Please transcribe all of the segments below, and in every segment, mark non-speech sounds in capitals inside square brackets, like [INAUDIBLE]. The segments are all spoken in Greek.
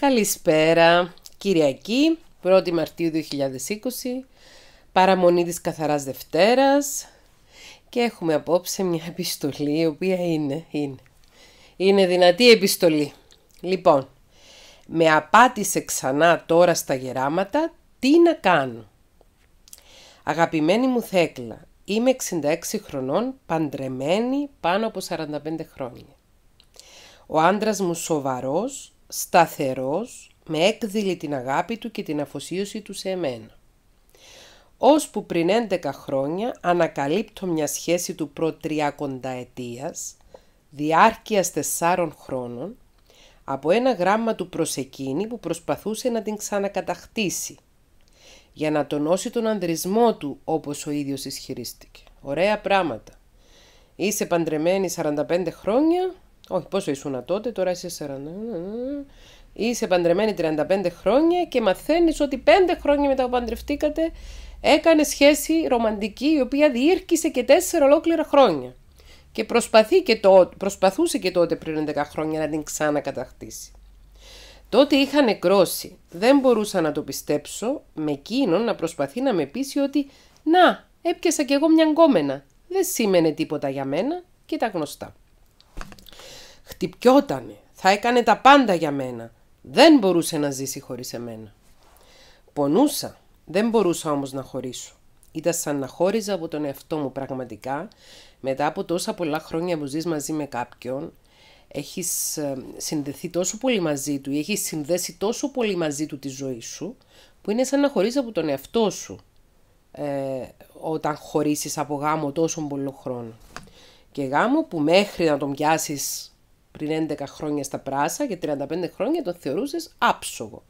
Καλησπέρα, Κυριακή, 1η Μαρτίου 2020, παραμονή της Καθαράς Δευτέρας και έχουμε απόψε μια επιστολή η οποία είναι, είναι, είναι δυνατή επιστολή. Λοιπόν, με απάτησε ξανά τώρα στα γεράματα, τι να κάνω. Αγαπημένη μου Θέκλα, είμαι 66 χρονών, παντρεμένη πάνω από 45 χρόνια. Ο άντρας μου σοβαρός, σταθερός με έκδηλη την αγάπη του και την αφοσίωση του σε εμένα. που πριν 11 χρόνια ανακαλύπτω μια σχέση του ετίας, διάρκειας τεσσάρων χρόνων, από ένα γράμμα του προς που προσπαθούσε να την ξανακατακτήσει, για να τονώσει τον ανδρισμό του όπως ο ίδιος ισχυρίστηκε. Ωραία πράγματα. Είσαι παντρεμένη 45 χρόνια, όχι, πόσο ήσουν τότε, τώρα είσαι 40. Είσαι παντρεμένη 35 χρόνια και μαθαίνεις ότι 5 χρόνια μετά που παντρευτήκατε έκανε σχέση ρομαντική η οποία διήρκησε και 4 ολόκληρα χρόνια. Και, προσπαθεί το, προσπαθούσε και τότε πριν 10 χρόνια να την ξανακατακτήσει. Τότε είχα νεκρώσει. Δεν μπορούσα να το πιστέψω με εκείνον να προσπαθεί να με πείσει ότι «Να, έπιασα κι εγώ μια γκόμενα. Δεν σήμαινε τίποτα για μένα» και τα γνωστά. Χτυπιότανε, θα έκανε τα πάντα για μένα. Δεν μπορούσε να ζήσει χωρίς εμένα. Πονούσα, δεν μπορούσα όμως να χωρίσω. Ήταν σαν να χώριζα από τον εαυτό μου πραγματικά, μετά από τόσα πολλά χρόνια που ζεις μαζί με κάποιον, έχεις ε, συνδεθεί τόσο πολύ μαζί του ή έχεις συνδέσει τόσο πολύ μαζί του τη ζωή σου, που είναι σαν να χωρίζεις από τον εαυτό σου ε, όταν χωρίσεις από γάμο τόσο πολύ χρόνο. Και γάμο που μέχρι να τον πιάσεις πριν 11 χρόνια στα πράσα και 35 χρόνια τον θεωρούσες άψογο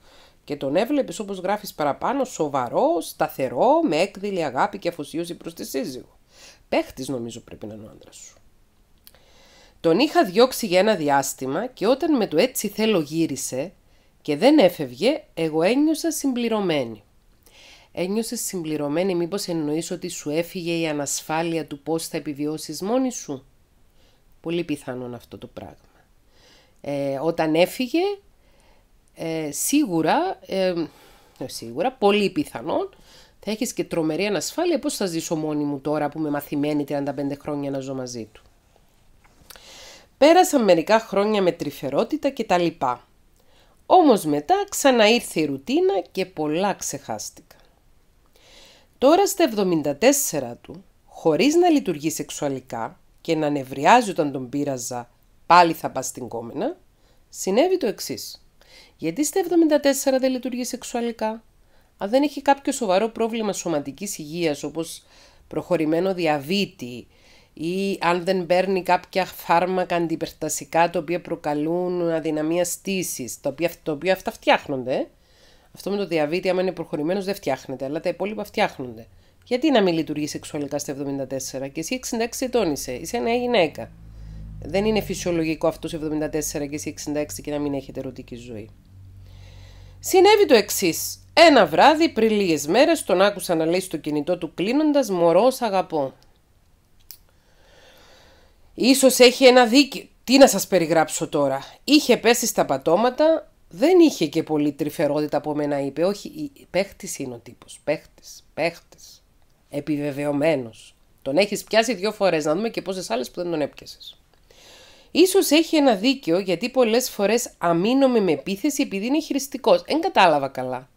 και τον έβλεπες όπως γράφεις παραπάνω σοβαρό, σταθερό, με έκδηλη αγάπη και αφοσίωση προς τη σύζυγο. Πέχτη νομίζω πρέπει να είναι ο άντρας σου. Τον είχα διώξει για ένα διάστημα και όταν με το έτσι θέλω γύρισε και δεν έφευγε, εγώ ένιωσα συμπληρωμένη. Ένιωσε συμπληρωμένη μήπως εννοείς ότι σου έφυγε η ανασφάλεια του πώς θα επιβιώσεις μόνη σου. Πολύ πιθανόν αυτό το πράγμα. Ε, όταν έφυγε, ε, σίγουρα, ε, ε, σίγουρα, πολύ πιθανόν, θα έχεις και τρομερή ανασφάλεια. Πώς θα ζήσω μόνη μου τώρα που είμαι μαθημένη 35 χρόνια να ζω μαζί του. Πέρασαν μερικά χρόνια με τρυφερότητα και τα λοιπά. Όμως μετά ξαναήρθε η ρουτίνα και πολλά ξεχάστηκα. Τώρα στα 74 του, χωρίς να λειτουργεί σεξουαλικά και να νευριάζει όταν τον πείραζα πάλι θα πας στην κόμενα, συνέβη το εξής. Γιατί στα 74 δεν λειτουργεί σεξουαλικά, αν δεν έχει κάποιο σοβαρό πρόβλημα σωματικής υγείας όπως προχωρημένο διαβήτη ή αν δεν παίρνει κάποια φάρμακα αντιπερτασικά τα οποία προκαλούν αδυναμία στήσης, τα οποία, αυτά φτιάχνονται. Ε? Αυτό με το διαβήτη άμα είναι προχωρημένος, δεν φτιάχνεται, αλλά τα υπόλοιπα φτιάχνονται. Γιατί να μην λειτουργεί σεξουαλικά στα 74 και εσύ 66 ετών είσαι, είσαι νέα γυναίκα δεν είναι φυσιολογικό αυτός 74 και 66 και να μην έχετε ερωτική ζωή. Συνέβη το εξής. Ένα βράδυ πριν λίγες μέρες τον άκουσα να λέει στο κινητό του κλείνοντας Μωρό, αγαπώ. Σω έχει ένα δίκιο. Τι να σας περιγράψω τώρα. Είχε πέσει στα πατώματα, δεν είχε και πολύ τρυφερότητα από μένα είπε. Όχι, παίχτης είναι ο τύπος. Παίχτης, παίχτης. Επιβεβαιωμένος. Τον έχεις πιάσει δύο φορές να δούμε και πόσες άλλες που δεν τον έπιασες. Ίσως έχει ένα δίκιο γιατί πολλές φορές αμήνομαι με επίθεση επειδή είναι χειριστικός. Δεν κατάλαβα καλά.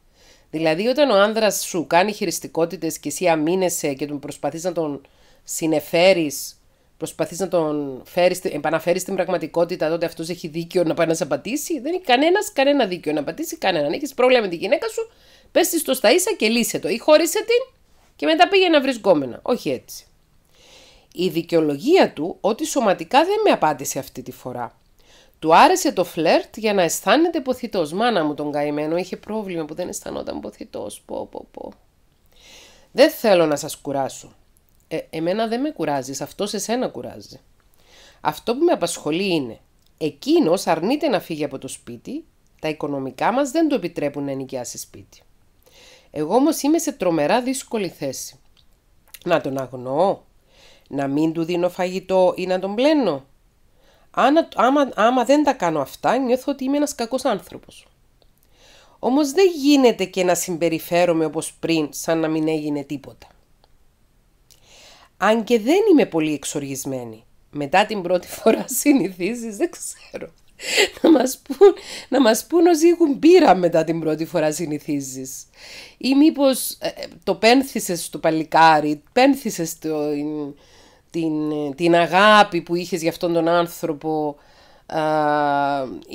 Δηλαδή όταν ο άνδρας σου κάνει χειριστικότητες και εσύ αμήνεσαι και τον προσπαθείς να τον συνεφέρεις, προσπαθείς να τον φέρεις, επαναφέρεις στην πραγματικότητα, τότε αυτός έχει δίκιο να πάει να σε απατήσει. Δεν έχει κανένας κανένα δίκιο να απατήσει κανέναν. Έχεις πρόβλημα με τη γυναίκα σου, πες στο το στα ίσα και λύσε το. Ή χώρισε την και μετά πήγε να βρεις γκόμενα. Όχι έτσι. Η δικαιολογία του ότι σωματικά δεν με απάντησε αυτή τη φορά. Του άρεσε το φλερτ για να αισθάνεται ποθητός. Μάνα μου τον καημένο, είχε πρόβλημα που δεν αισθανόταν ποθητός. Πω, πω, πω. Δεν θέλω να σας κουράσω. Ε, εμένα δεν με κουράζεις, αυτό σε σένα κουράζει. Αυτό που με απασχολεί είναι, εκείνος αρνείται να φύγει από το σπίτι, τα οικονομικά μας δεν το επιτρέπουν να ενοικιάσει σπίτι. Εγώ όμως είμαι σε τρομερά δύσκολη θέση. Να τον αγνοώ, να μην του δίνω φαγητό ή να τον πλένω. άμα, άμα δεν τα κάνω αυτά, νιώθω ότι είμαι ένας κακός άνθρωπος. Όμως δεν γίνεται και να συμπεριφέρομαι όπως πριν, σαν να μην έγινε τίποτα. Αν και δεν είμαι πολύ εξοργισμένη, μετά την πρώτη φορά [LAUGHS] συνηθίζεις, δεν ξέρω. [LAUGHS] να μας πούν, να μας πούν μετά την πρώτη φορά συνηθίζεις. Ή μήπως ε, ε, το πένθησες στο παλικάρι, πένθησες το, την, την αγάπη που είχες για αυτόν τον άνθρωπο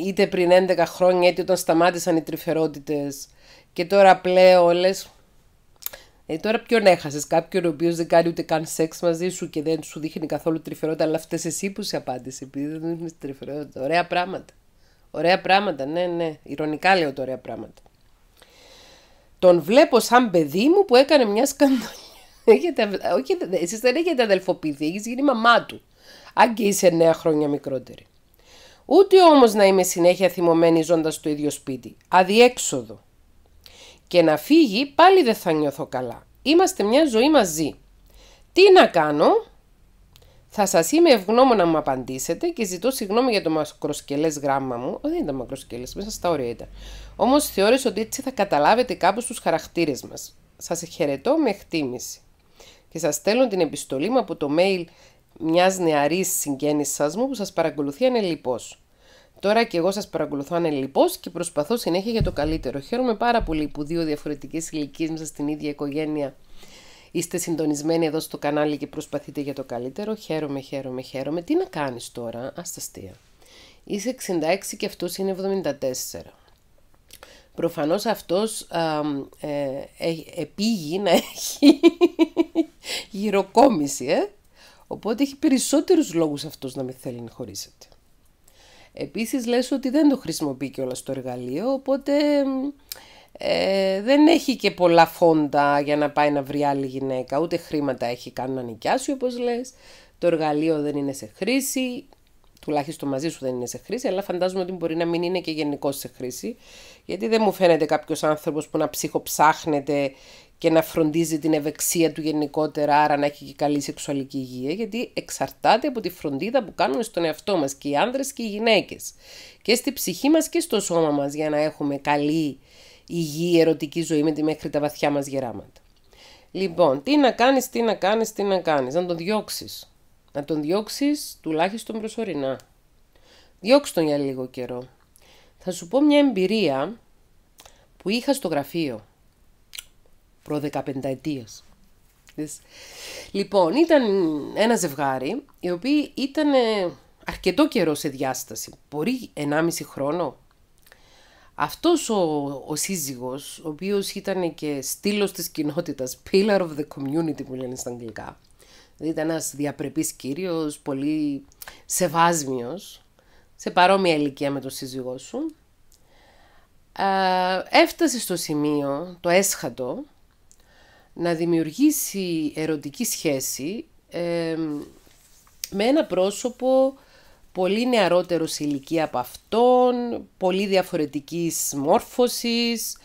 είτε πριν 11 χρόνια είτε όταν σταμάτησαν οι τρυφερότητες και τώρα πλέον λες ε, τώρα ποιον έχασες, κάποιον ο οποίος δεν κάνει ούτε καν σεξ μαζί σου και δεν σου δείχνει καθόλου τρυφερότητα, αλλά αυτές εσύ που σε απάντησε, επειδή δεν είναι τρυφερότητα. Ωραία πράγματα. Ωραία πράγματα, ναι, ναι. Ηρωνικά λέω τα ωραία πράγματα. Τον βλέπω σαν παιδί μου που έκανε μια σκανδαλιά. [LAUGHS] Όχι, εσείς δεν έχετε αδελφοποιηθεί, έχεις γίνει μαμά του. Αν και είσαι 9 χρόνια μικρότερη. Ούτε όμως να είμαι συνέχεια θυμωμένη ζώντας στο ίδιο σπίτι. Αδιέξοδο και να φύγει πάλι δεν θα νιώθω καλά. Είμαστε μια ζωή μαζί. Τι να κάνω? Θα σας είμαι ευγνώμων να μου απαντήσετε και ζητώ συγγνώμη για το μακροσκελές γράμμα μου. όχι δεν ήταν μακροσκελές, μέσα στα όρια ήταν. Όμως θεώρησα ότι έτσι θα καταλάβετε κάπως τους χαρακτήρες μας. Σας χαιρετώ με εκτίμηση. Και σας στέλνω την επιστολή μου από το mail μιας νεαρής συγγέννησά μου που σας παρακολουθεί ανελειπώς. Τώρα και εγώ σας παρακολουθώ ανελειπώς και προσπαθώ συνέχεια για το καλύτερο. Χαίρομαι πάρα πολύ που δύο διαφορετικές ηλικίες μέσα στην ίδια οικογένεια είστε συντονισμένοι εδώ στο κανάλι και προσπαθείτε για το καλύτερο. Χαίρομαι, χαίρομαι, χαίρομαι. Τι να κάνεις τώρα, αστεία. Είσαι 66 και αυτός είναι 74. Προφανώς αυτός α, ε, ε επήγει να έχει γυροκόμιση, ε? οπότε έχει περισσότερους λόγους αυτός να μην θέλει να χωρίσετε. Επίσης λες ότι δεν το χρησιμοποιεί και όλα στο εργαλείο, οπότε ε, δεν έχει και πολλά φόντα για να πάει να βρει άλλη γυναίκα, ούτε χρήματα έχει καν να νοικιάσει όπως λες, το εργαλείο δεν είναι σε χρήση, τουλάχιστον μαζί σου δεν είναι σε χρήση, αλλά φαντάζομαι ότι μπορεί να μην είναι και γενικώς σε χρήση. Γιατί δεν μου φαίνεται κάποιος άνθρωπος που να ψυχοψάχνεται και να φροντίζει την ευεξία του γενικότερα, άρα να έχει και καλή σεξουαλική υγεία, γιατί εξαρτάται από τη φροντίδα που κάνουμε στον εαυτό μας και οι άνδρες και οι γυναίκες. Και στη ψυχή μας και στο σώμα μας για να έχουμε καλή υγιή ερωτική ζωή με τη μέχρι τα βαθιά μας γεράματα. Λοιπόν, τι να κάνεις, τι να κάνεις, τι να κάνεις, να τον διώξεις να τον διώξεις τουλάχιστον προσωρινά. Διώξ' τον για λίγο καιρό. Θα σου πω μια εμπειρία που είχα στο γραφείο προ 15 ετίας. Λοιπόν, ήταν ένα ζευγάρι, οι οποίοι ήταν ε, αρκετό καιρό σε διάσταση, μπορεί 1,5 χρόνο. Αυτός ο, ο σύζυγος, ο οποίος ήταν και στήλος της κοινότητας, pillar of the community που λένε στα αγγλικά, Δηλαδή ήταν ένας διαπρεπής κύριος, πολύ σεβάσμιος, σε παρόμοια ηλικία με τον σύζυγό σου. Ε, έφτασε στο σημείο, το έσχατο, να δημιουργήσει ερωτική σχέση ε, με ένα πρόσωπο πολύ νεαρότερο σε ηλικία από αυτόν, πολύ διαφορετικής μόρφωσης,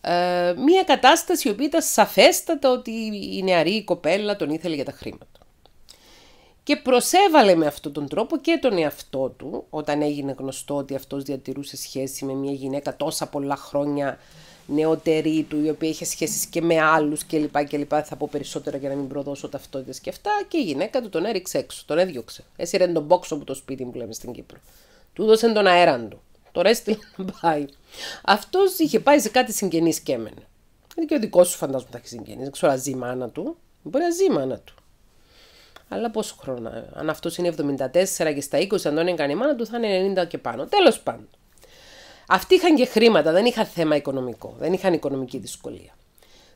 ε, μια κατάσταση η οποία ήταν σαφέστατα ότι η νεαρή κοπέλα τον ήθελε για τα χρήματα και προσέβαλε με αυτόν τον τρόπο και τον εαυτό του, όταν έγινε γνωστό ότι αυτός διατηρούσε σχέση με μια γυναίκα τόσα πολλά χρόνια νεότερη του, η οποία είχε σχέσεις και με άλλους και λοιπά, Θα πω περισσότερα για να μην προδώσω ταυτότητες και αυτά και η γυναίκα του τον έριξε έξω, τον έδιωξε. Έσυρε τον μπόξο από το σπίτι μου, λέμε στην Κύπρο. Του δώσε τον αέραν του. Τώρα έστειλε να πάει. Αυτός είχε πάει σε κάτι συγγενείς και έμενε. Είναι και ο δικός σου φαντάζομαι θα έχει συγγενείς. Δεν ξέρω, αζή μάνα του. Μπορεί να μάνα του. Αλλά πόσο χρόνο, ε, αν αυτός είναι 74 και στα 20, αν τον έκανε η μάνα του θα είναι 90 και πάνω. Τέλος πάντων. Αυτοί είχαν και χρήματα, δεν είχαν θέμα οικονομικό, δεν είχαν οικονομική δυσκολία.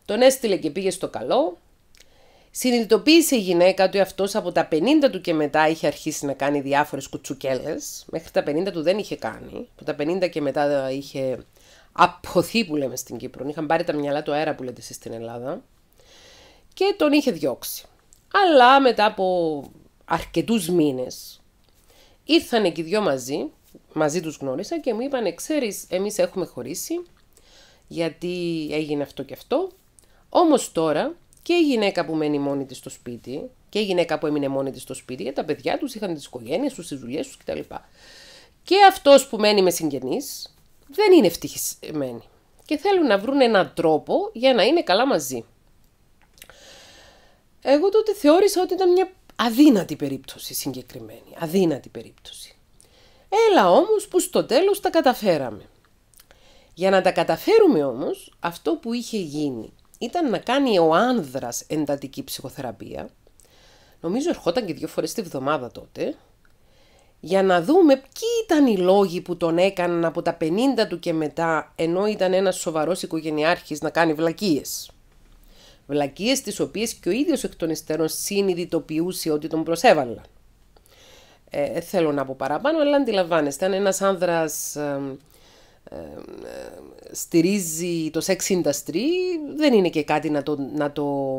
Τον έστειλε και πήγε στο καλό. Συνειδητοποίησε η γυναίκα του αυτός από τα 50 του και μετά είχε αρχίσει να κάνει διάφορες κουτσουκέλες. Μέχρι τα 50 του δεν είχε κάνει. Από τα 50 και μετά είχε αποθεί που λέμε στην Κύπρο. Είχαν πάρει τα μυαλά του αέρα που λέτε εσείς στην Ελλάδα και τον είχε διώξει. Αλλά μετά από αρκετούς μήνες ήρθαν και δυο μαζί, μαζί τους γνώρισα και μου είπαν «Ξέρεις, εμείς έχουμε χωρίσει γιατί έγινε αυτό και αυτό, όμως τώρα και η γυναίκα που μένει μόνη της στο σπίτι και η γυναίκα που έμεινε μόνη της στο σπίτι, για τα παιδιά τους είχαν τις οικογένειες τους, τις δουλειές τους κτλ. Και αυτός που μένει με συγγενείς δεν είναι ευτυχισμένοι και θέλουν να βρουν έναν τρόπο για να είναι καλά μαζί. Εγώ τότε θεώρησα ότι ήταν μια αδύνατη περίπτωση συγκεκριμένη. Αδύνατη περίπτωση. Έλα όμως που στο τέλος τα καταφέραμε. Για να τα καταφέρουμε όμως, αυτό που είχε γίνει ήταν να κάνει ο άνδρας εντατική ψυχοθεραπεία. Νομίζω ερχόταν και δύο φορές τη βδομάδα τότε. Για να δούμε ποιοι ήταν οι λόγοι που τον έκαναν από τα 50 του και μετά, ενώ ήταν ένας σοβαρός οικογενειάρχης να κάνει βλακίες βλακίες τις οποίες και ο ίδιος εκ των υστέρων συνειδητοποιούσε ότι τον προσέβαλα. Ε, θέλω να πω παραπάνω, αλλά αντιλαμβάνεστε, αν ένας άνδρας ε, στηρίζει το sex industry, δεν είναι και κάτι να το, να το,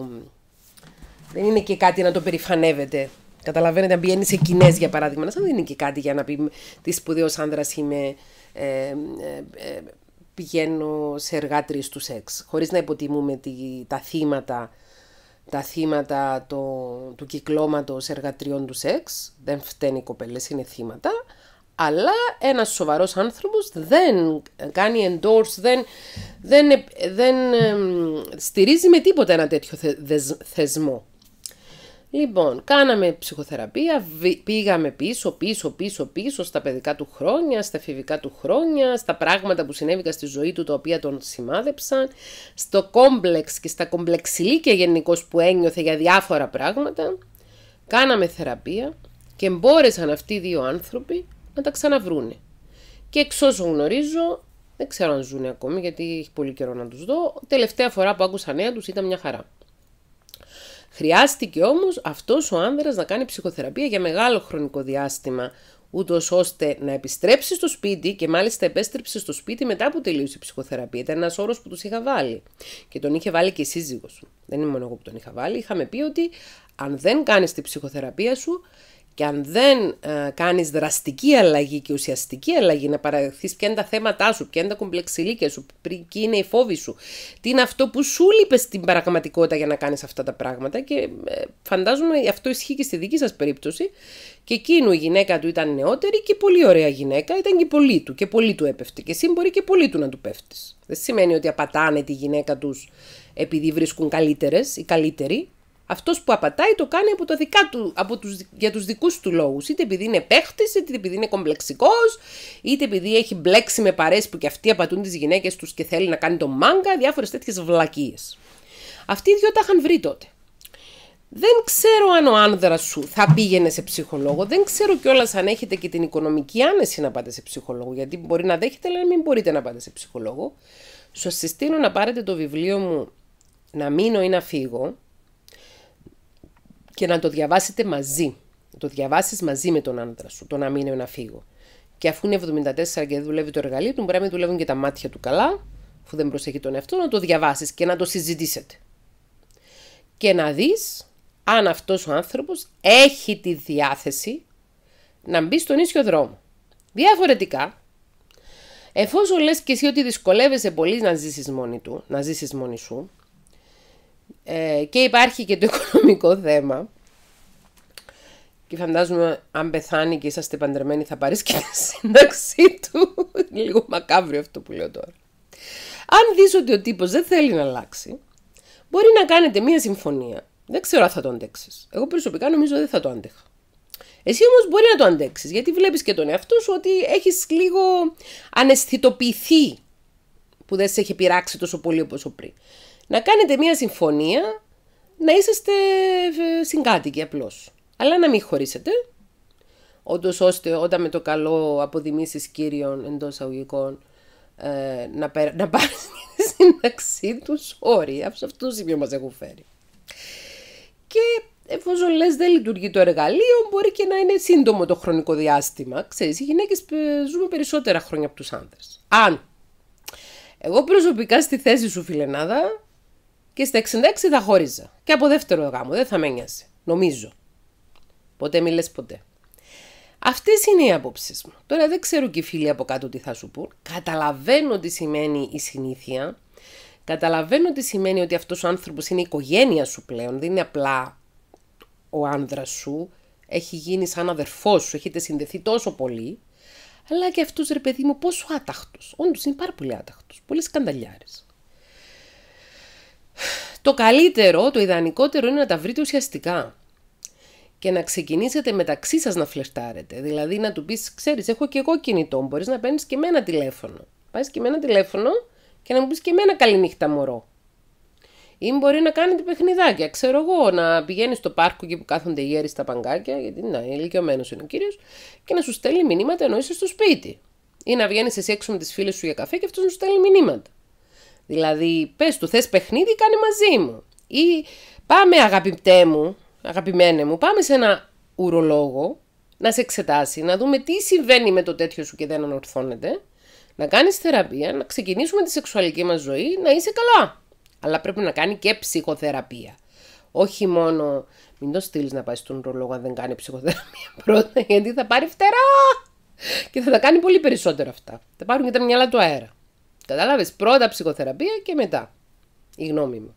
δεν είναι και κάτι να το περηφανεύεται. Καταλαβαίνετε, αν πηγαίνει σε κοινές, για παράδειγμα, δεν είναι και κάτι για να πει τι σπουδαίος άνδρας είμαι, ε, ε, ε, πηγαίνω σε εργάτριες του σεξ, χωρίς να υποτιμούμε τα θύματα, τα θύματα το, του κυκλώματος εργατριών του σεξ, δεν φταίνει οι κοπέλες, είναι θύματα, αλλά ένας σοβαρός άνθρωπος δεν κάνει endorse, δεν, δεν, ε, δεν στηρίζει με τίποτα ένα τέτοιο θεσμό. Λοιπόν, κάναμε ψυχοθεραπεία, πήγαμε πίσω, πίσω, πίσω, πίσω στα παιδικά του χρόνια, στα εφηβικά του χρόνια, στα πράγματα που συνέβηκαν στη ζωή του τα οποία τον σημάδεψαν, στο κόμπλεξ και στα κομπλεξιλίκια γενικώς που ένιωθε για διάφορα πράγματα. Κάναμε θεραπεία και μπόρεσαν αυτοί οι δύο άνθρωποι να τα ξαναβρούνε. Και εξ όσων γνωρίζω, δεν ξέρω αν ζουν ακόμη γιατί έχει πολύ καιρό να τους δω, τελευταία φορά που άκουσα νέα τους ήταν μια χαρά. Χρειάστηκε όμως αυτός ο άνδρας να κάνει ψυχοθεραπεία για μεγάλο χρονικό διάστημα, ούτως ώστε να επιστρέψει στο σπίτι και μάλιστα επέστρεψε στο σπίτι μετά που τελείωσε η ψυχοθεραπεία. Ήταν ένας όρος που τους είχα βάλει. Και τον είχε βάλει και η σύζυγος. Δεν είμαι μόνο εγώ που τον είχα βάλει. Είχαμε πει ότι αν δεν κάνεις την ψυχοθεραπεία σου, και αν δεν ε, κάνεις δραστική αλλαγή και ουσιαστική αλλαγή, να παραδεχθείς ποια είναι τα θέματά σου, ποια είναι τα κομπλεξιλίκια σου, ποιοι είναι η φόβη σου, τι είναι αυτό που σου λείπες στην πραγματικότητα για να κάνεις αυτά τα πράγματα και ε, φαντάζομαι αυτό ισχύει και στη δική σας περίπτωση και εκείνου η γυναίκα του ήταν νεότερη και πολύ ωραία γυναίκα, ήταν και πολύ του και πολύ του έπεφτε και εσύ μπορεί και πολύ του να του πέφτεις. Δεν σημαίνει ότι απατάνε τη γυναίκα τους επειδή βρίσκουν καλύτερες ή καλύτεροι, αυτός που απατάει το κάνει από τα δικά του, από τους, για τους δικούς του λόγους. Είτε επειδή είναι παίχτης, είτε επειδή είναι κομπλεξικός, είτε επειδή έχει μπλέξει με παρέες που και αυτοί απατούν τις γυναίκες τους και θέλει να κάνει το μάγκα, διάφορες τέτοιες βλακίες. Αυτοί οι δυο τα είχαν βρει τότε. Δεν ξέρω αν ο άνδρας σου θα πήγαινε σε ψυχολόγο. Δεν ξέρω κιόλας αν έχετε και την οικονομική άνεση να πάτε σε ψυχολόγο. Γιατί μπορεί να δέχετε, αλλά μην μπορείτε να πάτε σε ψυχολόγο. Σου συστήνω να πάρετε το βιβλίο μου Να μείνω ή να φύγω και να το διαβάσετε μαζί. Να το διαβάσεις μαζί με τον άντρα σου, το να είναι να φύγω. Και αφού είναι 74 και δουλεύει το εργαλείο του, μπορεί να δουλεύουν και τα μάτια του καλά, αφού δεν προσέχει τον εαυτό, να το διαβάσεις και να το συζητήσετε. Και να δεις αν αυτός ο άνθρωπος έχει τη διάθεση να μπει στον ίσιο δρόμο. Διαφορετικά, εφόσον λες και εσύ ότι δυσκολεύεσαι πολύ να ζήσεις μόνη του, να ζήσεις μόνη σου, ε, και υπάρχει και το [LAUGHS] οικονομικό θέμα. Και φαντάζομαι αν πεθάνει και είσαστε παντρεμένοι θα πάρεις και τη σύνταξή του. Λίγο μακάβριο αυτό που λέω τώρα. Αν δεις ότι ο τύπος δεν θέλει να αλλάξει, μπορεί να κάνετε μία συμφωνία. Δεν ξέρω αν θα το αντέξεις Εγώ προσωπικά νομίζω δεν θα το αντέχω Εσύ όμως μπορεί να το αντέξεις γιατί βλέπεις και τον εαυτό σου ότι έχεις λίγο αναισθητοποιηθεί που δεν σε έχει πειράξει τόσο πολύ όπως πριν να κάνετε μία συμφωνία να είσαστε ε, συγκάτοικοι απλώς. Αλλά να μην χωρίσετε, όντω ώστε όταν με το καλό αποδημήσεις κύριων εντός αγωγικών ε, να, να πάρει τη [LAUGHS] σύνταξή τους όρια. αυτό το σημείο μας έχουν φέρει. Και εφόσον λες δεν λειτουργεί το εργαλείο, μπορεί και να είναι σύντομο το χρονικό διάστημα. Ξέρεις, οι γυναίκες ε, ζούμε περισσότερα χρόνια από τους άνδρες. Αν. Εγώ προσωπικά στη θέση σου, φιλενάδα, και στα 66 θα χώριζα. Και από δεύτερο γάμο, δεν θα με νοιάζει. Νομίζω. Ποτέ μη ποτέ. Αυτές είναι οι απόψεις μου. Τώρα δεν ξέρω και οι φίλοι από κάτω τι θα σου πούν. Καταλαβαίνω τι σημαίνει η συνήθεια. Καταλαβαίνω τι σημαίνει ότι αυτός ο άνθρωπος είναι η οικογένεια σου πλέον. Δεν είναι απλά ο άνδρας σου. Έχει γίνει σαν αδερφός σου. Έχετε συνδεθεί τόσο πολύ. Αλλά και αυτού ρε παιδί μου, πόσο άταχτος. Όντως είναι πάρα πολύ άταχτος. Πολύ σκανταλιάρη. Το καλύτερο, το ιδανικότερο είναι να τα βρείτε ουσιαστικά και να ξεκινήσετε μεταξύ σας να φλερτάρετε. Δηλαδή να του πεις, ξέρεις, έχω και εγώ κινητό, μπορείς να παίρνεις και εμένα τηλέφωνο. Πας και εμένα τηλέφωνο και να μου πεις και καλή νύχτα μωρό. Ή μπορεί να κάνετε παιχνιδάκια, ξέρω εγώ, να πηγαίνεις στο πάρκο και που κάθονται οι γέροι στα παγκάκια, γιατί να, ηλικιωμένος είναι ο κύριος, και να σου στέλνει μηνύματα ενώ είσαι στο σπίτι. Ή να βγαίνεις εσύ έξω με τις φίλες σου για καφέ και αυτός σου στέλνει μηνύματα. Δηλαδή, πες, του, θες παιχνίδι, κάνε μαζί μου. Ή πάμε αγαπητέ μου, αγαπημένε μου, πάμε σε ένα ουρολόγο να σε εξετάσει, να δούμε τι συμβαίνει με το τέτοιο σου και δεν ανορθώνεται. Να κάνεις θεραπεία, να ξεκινήσουμε τη σεξουαλική μας ζωή, να είσαι καλά. Αλλά πρέπει να κάνει και ψυχοθεραπεία. Όχι μόνο μην το στείλεις να πάεις στον ουρολόγο αν δεν κάνει ψυχοθεραπεία [LAUGHS] πρώτα, γιατί θα πάρει φτερά! Και θα τα κάνει πολύ περισσότερο αυτά. Θα πάρουν και τα μυαλά του αέρα. Κατάλαβες πρώτα ψυχοθεραπεία και μετά. Η γνώμη μου.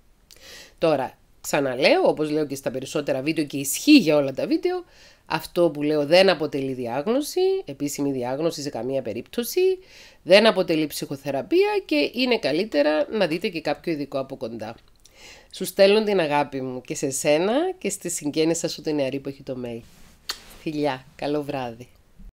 Τώρα, ξαναλέω, όπως λέω και στα περισσότερα βίντεο και ισχύει για όλα τα βίντεο, αυτό που λέω δεν αποτελεί διάγνωση, επίσημη διάγνωση σε καμία περίπτωση, δεν αποτελεί ψυχοθεραπεία και είναι καλύτερα να δείτε και κάποιο ειδικό από κοντά. Σου στέλνω την αγάπη μου και σε σένα και στη συγγένεια σας ούτε νεαρή που έχει το mail. Φιλιά, καλό βράδυ.